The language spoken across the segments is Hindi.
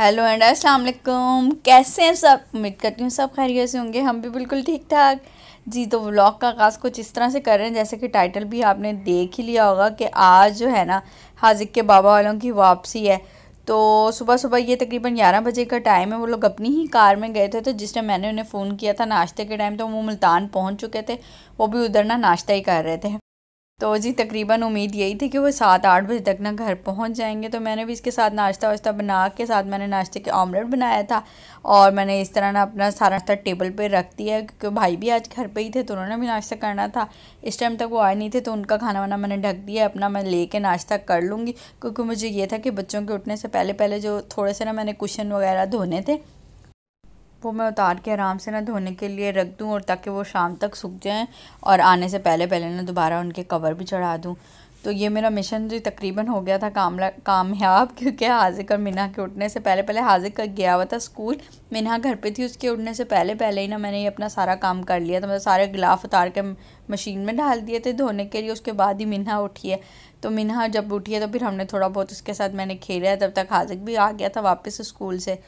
हेलो एंड अस्सलाम वालेकुम कैसे हैं सब उम्मीद करती हूँ सब खैरियत से होंगे हम भी बिल्कुल ठीक ठाक जी तो व्लॉग का आगाज़ कुछ इस तरह से कर रहे हैं जैसे कि टाइटल भी आपने देख ही लिया होगा कि आज जो है ना हाजिक के बाबा वालों की वापसी है तो सुबह सुबह ये तकरीबन ग्यारह बजे का टाइम है वो लोग अपनी ही कार में गए थे तो जिस टाइम मैंने उन्हें फ़ोन किया था नाश्ते के टाइम तो वो मुल्तान पहुंच चुके थे वो भी उधर ना नाश्ता ही कर रहे थे तो जी तकरीबन उम्मीद यही थी कि वो सात आठ बजे तक ना घर पहुंच जाएंगे तो मैंने भी इसके साथ नाश्ता वाश्ता बना के साथ मैंने नाश्ते के ऑमलेट बनाया था और मैंने इस तरह ना अपना सारा नाश्ता टेबल पे रख दिया क्योंकि भाई भी आज घर पे ही थे तो उन्होंने भी नाश्ता करना था इस टाइम तक वो आए नहीं थे तो उनका खाना वाना मैंने ढक दिया अपना मैं ले कर नाश्ता कर लूँगी क्योंकि मुझे ये था कि बच्चों के उठने से पहले पहले जो थोड़े से ना मैंने कुशन वगैरह धोने थे वो मैं उतार के आराम से ना धोने के लिए रख दूँ और ताकि वो शाम तक सूख जाएँ और आने से पहले पहले ना दोबारा उनके कवर भी चढ़ा दूँ तो ये मेरा मिशन जो तकरीबन हो गया था कामला कामयाब क्योंकि हाजिक और मीना के उठने से पहले पहले हाजिक गया हुआ था स्कूल मीना घर पे थी उसके उठने से पहले पहले ही ना मैंने ये अपना सारा काम कर लिया था मतलब सारे गिलाफ उतार के मशीन में डाल दिए थे धोने के लिए उसके बाद ही मीना उठी है तो मीना जब उठी है तो फिर हमने थोड़ा बहुत उसके साथ मैंने खेला है तब तक हाजिक भी आ गया था वापस स्कूल से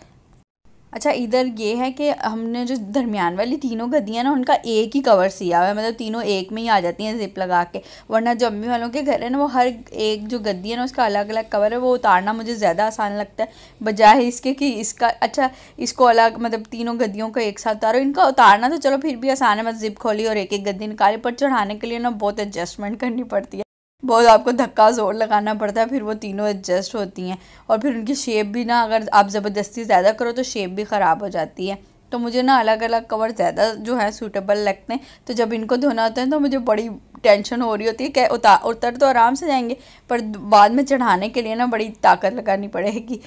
अच्छा इधर ये है कि हमने जो दरमियान वाली तीनों गद्दियाँ ना उनका एक ही कवर सिया हुआ है मतलब तीनों एक में ही आ जाती हैं जिप लगा के वरना जो अम्मी वालों के घर है ना वो हर एक जो गद्दी है ना उसका अलग अलग कवर है वो उतारना मुझे ज़्यादा आसान लगता है बजाय इसके कि इसका अच्छा इसको अलग मतलब तीनों गद्दियों को एक साथ उतारो इनका उतारना तो चलो फिर भी आसान है मतलब जिप खोली और एक एक गद्दी निकाली पर चढ़ाने के लिए ना बहुत एडजस्टमेंट करनी पड़ती है बहुत आपको धक्का ज़ोर लगाना पड़ता है फिर वो तीनों एडजस्ट होती हैं और फिर उनकी शेप भी ना अगर आप ज़बरदस्ती ज़्यादा करो तो शेप भी ख़राब हो जाती है तो मुझे ना अलग अलग कवर ज़्यादा जो है सूटेबल लगते हैं तो जब इनको धोना होता है तो मुझे बड़ी टेंशन हो रही होती है कि उतार उतर तो आराम से जाएंगे पर बाद में चढ़ाने के लिए ना बड़ी ताकत लगानी पड़ेगी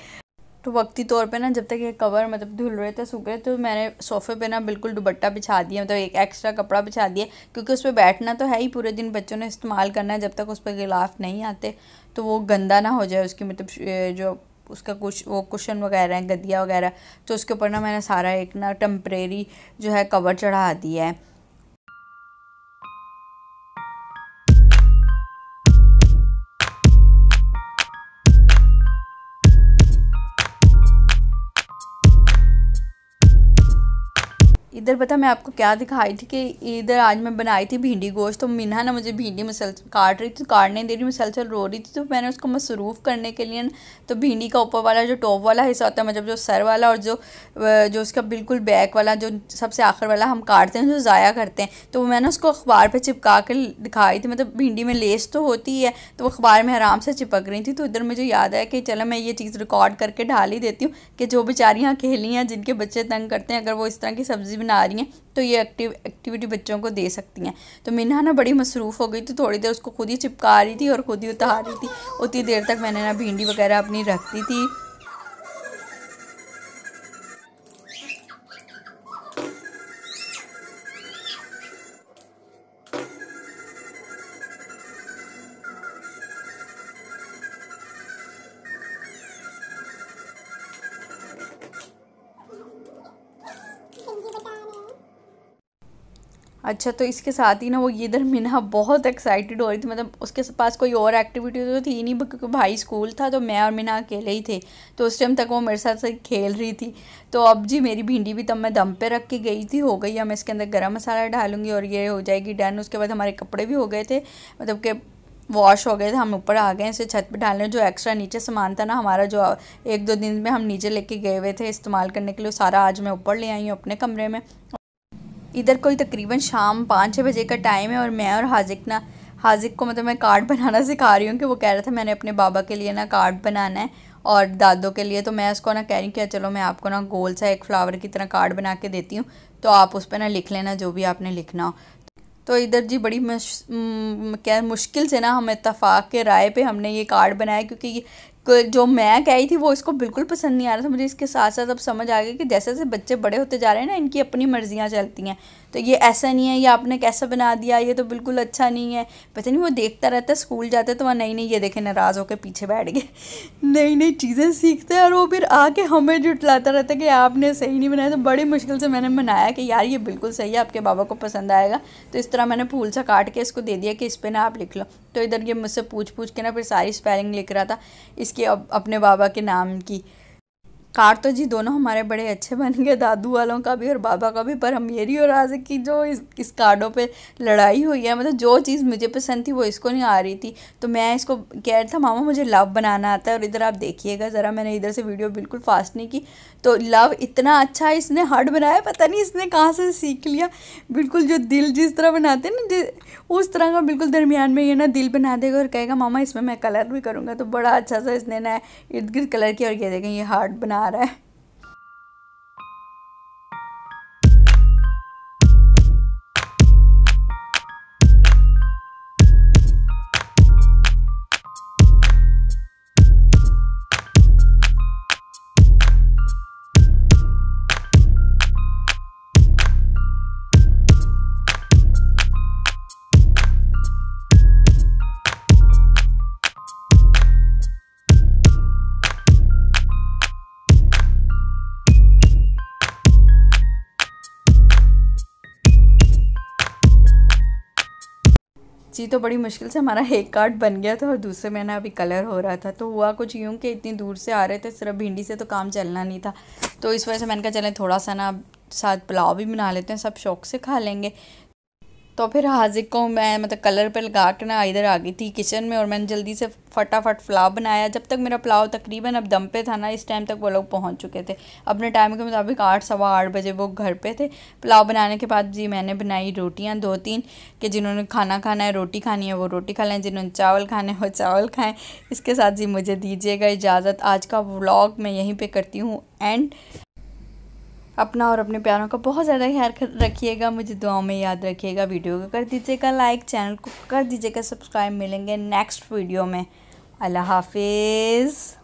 तो वक्ती तौर पे ना जब तक ये कवर मतलब धुल रहे थे सूख रहे थे तो मैंने सोफ़े पे ना बिल्कुल दुबट्टा बिछा दिया मतलब एक एक्स्ट्रा कपड़ा बिछा दिया क्योंकि उस पर बैठना तो है ही पूरे दिन बच्चों ने इस्तेमाल करना है जब तक उस पर गिलाफ नहीं आते तो वो गंदा ना हो जाए उसकी मतलब जो उसका कुछ वो कुशन वगैरह है गदिया वगैरह तो उसके ऊपर ना मैंने सारा एक ना टम्परेरी जो है कवर चढ़ा दिया है इधर पता मैं आपको क्या दिखाई थी कि इधर आज मैं बनाई थी भिंडी गोश्त तो मीना ना मुझे भिंडी मसल काट रही थी काटने दे रही मसलसल रो रही थी तो मैंने उसको मसरूफ़ करने के लिए तो भिंडी का ऊपर वाला जो टॉप वाला हिस्सा होता है मतलब जो सर वाला और जो जो उसका बिल्कुल बैक वाला जो सबसे आखिर वाला हम काटते हैं जो ज़ाया करते हैं तो मैंने उसको अखबार पर चिपका कर दिखाई थी मतलब भिंडी में लेस तो होती है तो वो अखबार में आराम से चिपक रही थी तो इधर मुझे याद आया कि चलो मैं ये चीज़ रिकॉर्ड करके डाल ही देती हूँ कि जो बेचारियाँ अकेली हैं जिनके बच्चे तंग करते हैं अगर वो इस तरह की सब्ज़ी बना आ रही हैं तो ये एक्टिव एक्टिविटी बच्चों को दे सकती हैं तो मिन्हा ना बड़ी मसरूफ़ हो गई तो थोड़ी देर उसको खुद ही चिपका रही थी और खुद ही उतार रही थी उतनी देर तक मैंने ना भिंडी वगैरह अपनी रख दी थी अच्छा तो इसके साथ ही ना वो ये मीना बहुत एक्साइटेड हो रही थी मतलब उसके पास कोई और एक्टिविटी तो थी नहीं क्योंकि भाई स्कूल था तो मैं और मीना अकेले ही थे तो उस टाइम तक वो मेरे साथ खेल रही थी तो अब जी मेरी भिंडी भी तब मैं दम पे रख के गई थी हो गई हम इसके अंदर गर्म मसाला डालूंगी और ये हो जाएगी डन उसके बाद हमारे कपड़े भी हो गए थे मतलब के वॉश हो गए थे हम ऊपर आ गए इसे छत पे डालने जो एक्स्ट्रा नीचे सामान था ना हमारा जो एक दो दिन में हम नीचे लेके गए हुए थे इस्तेमाल करने के लिए सारा आज मैं ऊपर ले आई हूँ अपने कमरे में इधर कोई तकरीबन शाम पाँच छः बजे का टाइम है और मैं और हाजिक ना हाजिक को मतलब मैं कार्ड बनाना सिखा रही हूँ कि वो कह रहा था मैंने अपने बाबा के लिए ना कार्ड बनाना है और दादों के लिए तो मैं उसको ना कह रही कि अच्छा, चलो मैं आपको ना गोल सा एक फ्लावर की तरह कार्ड बना के देती हूँ तो आप उस पर ना लिख लेना जो भी आपने लिखना हो तो इधर जी बड़ी मश, क्या मुश्किल से ना हम इतफ़ाक़ के राय पे हमने ये कार्ड बनाया क्योंकि जो मैं कही थी वो इसको बिल्कुल पसंद नहीं आ रहा था मुझे इसके साथ साथ अब समझ आ गया कि जैसे जैसे बच्चे बड़े होते जा रहे हैं ना इनकी अपनी मर्जियाँ चलती हैं तो ये ऐसा नहीं है ये आपने कैसा बना दिया ये तो बिल्कुल अच्छा नहीं है पता नहीं वो देखता रहता है स्कूल है तो वहाँ नहीं नहीं ये देखे नाराज़ होकर पीछे बैठ गए नई नई चीज़ें सीखते हैं और वो फिर आके हमें जुटलाता रहता है कि आपने सही नहीं बनाया तो बड़ी मुश्किल से मैंने बनाया कि यार ये बिल्कुल सही है आपके बाबा को पसंद आएगा तो इस तरह मैंने फूल सा काट के इसको दे दिया कि इस पर ना आप लिख लो तो इधर ये मुझसे पूछ पूछ के ना फिर सारी स्पेलिंग लिख रहा था इस इसके अपने बाबा के नाम की कार तो जी दोनों हमारे बड़े अच्छे बन गए दादू वालों का भी और बाबा का भी पर हम मेरी और आज की जो इस इस कार्डों पे लड़ाई हुई है मतलब जो चीज़ मुझे पसंद थी वो इसको नहीं आ रही थी तो मैं इसको कह रहा था मामा मुझे लव बनाना आता है और इधर आप देखिएगा ज़रा मैंने इधर से वीडियो बिल्कुल फास्ट नहीं की तो लव इतना अच्छा इसने हार्ड बनाया पता नहीं इसने कहाँ से सीख लिया बिल्कुल जो दिल जिस तरह बनाते हैं ना उस तरह का बिल्कुल दरमियान में ये ना दिल बना देगा और कहेगा मामा इसमें मैं कलर भी करूँगा तो बड़ा अच्छा सा इसने ना इर्द गिर्द कलर किया और कह देगा ये हार्ड बना आ रहा है जी तो बड़ी मुश्किल से हमारा एक कार्ड बन गया था और दूसरे में ना अभी कलर हो रहा था तो हुआ कुछ यूँ कि इतनी दूर से आ रहे थे सिर्फ भिंडी से तो काम चलना नहीं था तो इस वजह से मैंने कहा चलें थोड़ा सा ना साथ पुलाव भी बना लेते हैं सब शौक से खा लेंगे तो फिर हाजिक को मैं मतलब कलर पे लगा के ना इधर आ गई थी किचन में और मैंने जल्दी से फटाफट पुलाव बनाया जब तक मेरा पुलाव तकरीबन अब दम पे था ना इस टाइम तक वो लोग पहुंच चुके थे अपने टाइम के मुताबिक आठ सवा आठ बजे वो घर पे थे पुलाव बनाने के बाद जी मैंने बनाई रोटियां दो तीन कि जिन्होंने खाना खाना है रोटी खानी है वो रोटी खा लें जिन्होंने चावल खाने वो चावल खाएँ इसके साथ जी मुझे दीजिएगा इजाज़त आज का व्लॉग मैं यहीं पर करती हूँ एंड अपना और अपने प्यारों का बहुत ज़्यादा ख्याल रखिएगा मुझे दुआओं में याद रखिएगा वीडियो को कर दीजिएगा लाइक चैनल को कर दीजिएगा सब्सक्राइब मिलेंगे नेक्स्ट वीडियो में अल्लाह हाफिज़